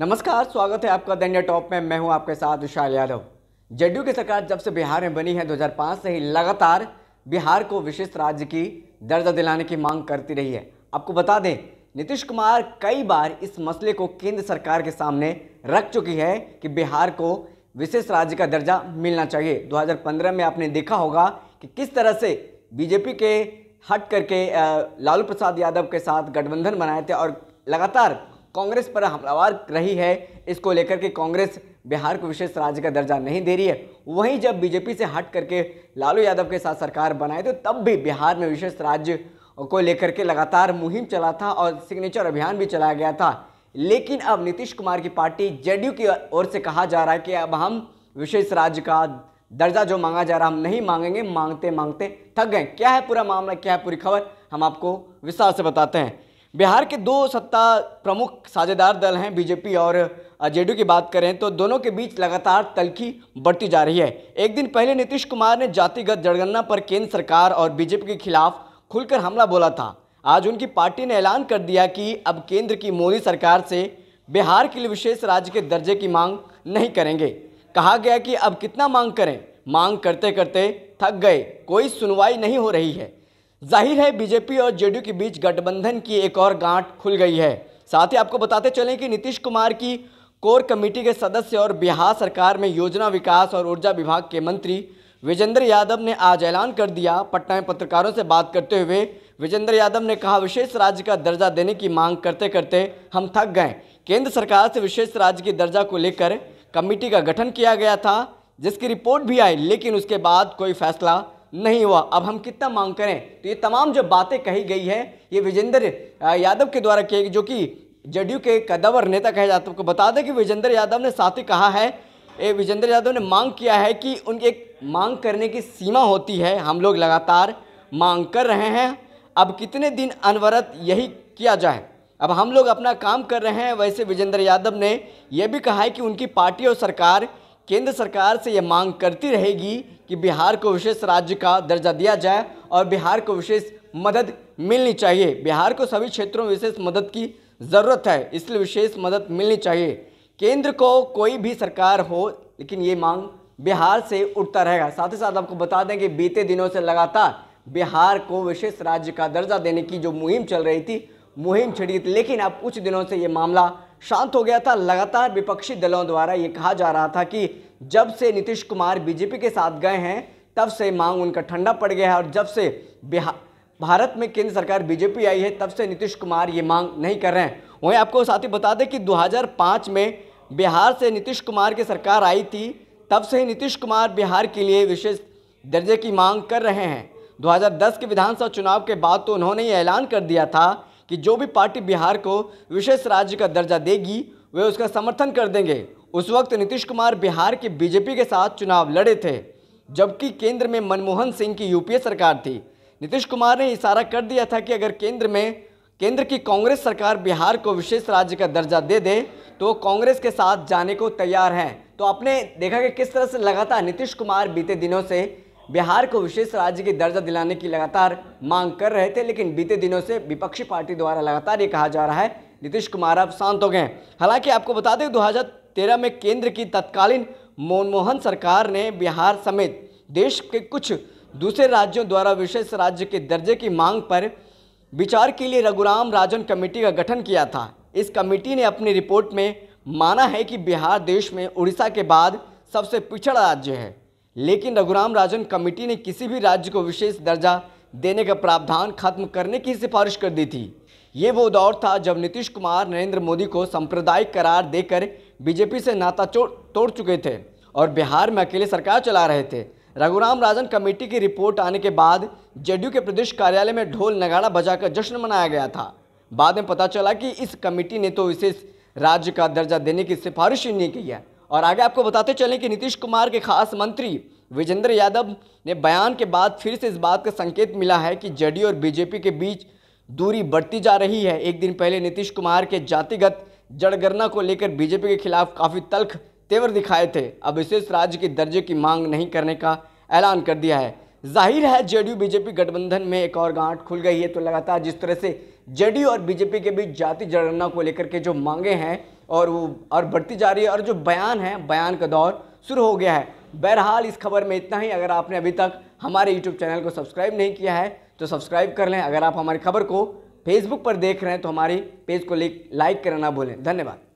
नमस्कार स्वागत है आपका दंड टॉप में मैं हूं आपके साथ विशाल यादव जेडीयू की सरकार जब से बिहार में बनी है 2005 से ही लगातार बिहार को विशिष्ट राज्य की दर्जा दिलाने की मांग करती रही है आपको बता दें नीतीश कुमार कई बार इस मसले को केंद्र सरकार के सामने रख चुकी है कि बिहार को विशेष राज्य का दर्जा मिलना चाहिए 2015 में आपने देखा होगा कि किस तरह से बीजेपी के हट करके लालू प्रसाद यादव के साथ गठबंधन बनाए थे और लगातार कांग्रेस पर हमलावर रही है इसको लेकर के कांग्रेस बिहार को विशेष राज्य का दर्जा नहीं दे रही है वहीं जब बीजेपी से हट करके लालू यादव के साथ सरकार बनाए तो तब भी बिहार में विशेष राज्य को लेकर के लगातार मुहिम चला था और सिग्नेचर अभियान भी चलाया गया था लेकिन अब नीतीश कुमार की पार्टी जेडीयू की ओर से कहा जा रहा है कि अब हम विशेष राज्य का दर्जा जो मांगा जा रहा हम नहीं मांगेंगे मांगते मांगते थक गए क्या है पूरा मामला क्या है पूरी खबर हम आपको विस्तार से बताते हैं बिहार के दो सत्ता प्रमुख साझेदार दल हैं बीजेपी और जे की बात करें तो दोनों के बीच लगातार तलखी बढ़ती जा रही है एक दिन पहले नीतीश कुमार ने जातिगत जनगणना पर केंद्र सरकार और बीजेपी के खिलाफ खुलकर हमला बोला था आज उनकी पार्टी ने ऐलान कर दिया कि अब केंद्र की मोदी सरकार से बिहार के लिए विशेष राज्य के दर्जे की मांग नहीं करेंगे कहा गया कि अब कितना मांग करें मांग करते करते थक गए कोई सुनवाई नहीं हो रही है जाहिर है बीजेपी और जेडीयू के बीच गठबंधन की एक और गांठ खुल गई है साथ ही आपको बताते चलें कि नीतीश कुमार की कोर कमेटी के सदस्य और बिहार सरकार में योजना विकास और ऊर्जा विभाग के मंत्री विजेंद्र यादव ने आज ऐलान कर दिया पटना में पत्रकारों से बात करते हुए विजेंद्र यादव ने कहा विशेष राज्य का दर्जा देने की मांग करते करते हम थक गए केंद्र सरकार से विशेष राज्य की दर्जा को लेकर कमेटी का गठन किया गया था जिसकी रिपोर्ट भी आई लेकिन उसके बाद कोई फैसला नहीं हुआ अब हम कितना मांग करें तो ये तमाम जो बातें कही गई हैं ये विजेंद्र यादव के द्वारा की जो कि जेडीयू के कदावर नेता कहे जाते आपको बता दें कि विजेंद्र यादव ने साथ ही कहा है ए विजेंद्र यादव ने मांग किया है कि उनकी एक मांग करने की सीमा होती है हम लोग लगातार मांग कर रहे हैं अब कितने दिन अनवरत यही किया जाए अब हम लोग अपना काम कर रहे हैं वैसे विजेंद्र यादव ने यह भी कहा है कि उनकी पार्टी और सरकार केंद्र सरकार से ये मांग करती रहेगी कि बिहार को विशेष राज्य का दर्जा दिया जाए और बिहार को विशेष मदद मिलनी चाहिए बिहार को सभी क्षेत्रों में विशेष मदद की ज़रूरत है इसलिए विशेष मदद मिलनी चाहिए केंद्र को कोई भी सरकार हो लेकिन ये मांग बिहार से उठता रहेगा साथ ही साथ आपको बता दें कि बीते दिनों से लगातार बिहार को विशेष राज्य का दर्जा देने की जो मुहिम चल रही थी मुहिम छिड़ी थी लेकिन अब कुछ दिनों से ये मामला शांत हो गया था लगातार विपक्षी दलों द्वारा ये कहा जा रहा था कि जब से नीतीश कुमार बीजेपी के साथ गए हैं तब से मांग उनका ठंडा पड़ गया है और जब से भारत में केंद्र सरकार बीजेपी आई है तब से नीतीश कुमार ये मांग नहीं कर रहे हैं वहीं आपको साथ ही बता दें कि 2005 में बिहार से नीतीश कुमार की सरकार आई थी तब से ही नीतीश कुमार बिहार के लिए विशेष दर्जे की मांग कर रहे हैं 2010 के विधानसभा चुनाव के बाद तो उन्होंने ये ऐलान कर दिया था कि जो भी पार्टी बिहार को विशेष राज्य का दर्जा देगी वे उसका समर्थन कर देंगे उस वक्त नीतीश कुमार बिहार के बीजेपी के साथ चुनाव लड़े थे जबकि केंद्र में मनमोहन सिंह की यूपीए सरकार थी नीतीश कुमार ने इशारा कर दिया था कि अगर केंद्र में केंद्र की कांग्रेस सरकार बिहार को विशेष राज्य का दर्जा दे दे तो कांग्रेस के साथ जाने को तैयार हैं तो आपने देखा कि किस तरह से लगातार नीतीश कुमार बीते दिनों से बिहार को विशेष राज्य के दर्जा दिलाने की लगातार मांग कर रहे थे लेकिन बीते दिनों से विपक्षी पार्टी द्वारा लगातार ये कहा जा रहा है नीतीश कुमार अब शांत हो गए हालांकि आपको बता दें दो में केंद्र की तत्कालीन मनमोहन सरकार ने बिहार समेत देश के कुछ दूसरे राज्यों द्वारा विशेष राज्य के दर्जे की मांग पर विचार के लिए रघुराम राजन कमेटी का गठन किया था इस कमेटी ने अपनी रिपोर्ट में माना है कि बिहार देश में उड़ीसा के बाद सबसे पिछड़ा राज्य है लेकिन रघुराम राजन कमेटी ने किसी भी राज्य को विशेष दर्जा देने का प्रावधान खत्म करने की सिफारिश कर दी थी ये वो दौर था जब नीतीश कुमार नरेंद्र मोदी को सांप्रदायिक करार देकर बीजेपी से नाता तोड़ चुके थे और बिहार में अकेले सरकार चला रहे थे रघुराम राजन कमेटी की रिपोर्ट आने के बाद जेडीयू के प्रदेश कार्यालय में ढोल नगाड़ा बजाकर जश्न मनाया गया था बाद में पता चला कि इस कमेटी ने तो विशेष राज्य का दर्जा देने की सिफारिश ही नहीं की है और आगे आपको बताते चलें कि नीतीश कुमार के खास मंत्री विजेंद्र यादव ने बयान के बाद फिर से इस बात का संकेत मिला है कि जेडीयू और बीजेपी के बीच दूरी बढ़ती जा रही है एक दिन पहले नीतीश कुमार के जातिगत जड़गणना को लेकर बीजेपी के खिलाफ काफ़ी तल्ख तेवर दिखाए थे अब विशेष राज्य के दर्जे की मांग नहीं करने का ऐलान कर दिया है जाहिर है जेडीयू बीजेपी गठबंधन में एक और गांठ खुल गई है तो लगातार जिस तरह से जेडीयू और बीजेपी के बीच जाति जनगणना को लेकर के जो मांगे हैं और वो और बढ़ती जा रही है और जो बयान है बयान का दौर शुरू हो गया है बहरहाल इस खबर में इतना ही अगर आपने अभी तक हमारे यूट्यूब चैनल को सब्सक्राइब नहीं किया है तो सब्सक्राइब कर लें अगर आप हमारी खबर को फेसबुक पर देख रहे हैं तो हमारी पेज को लाइक करना ना भूलें धन्यवाद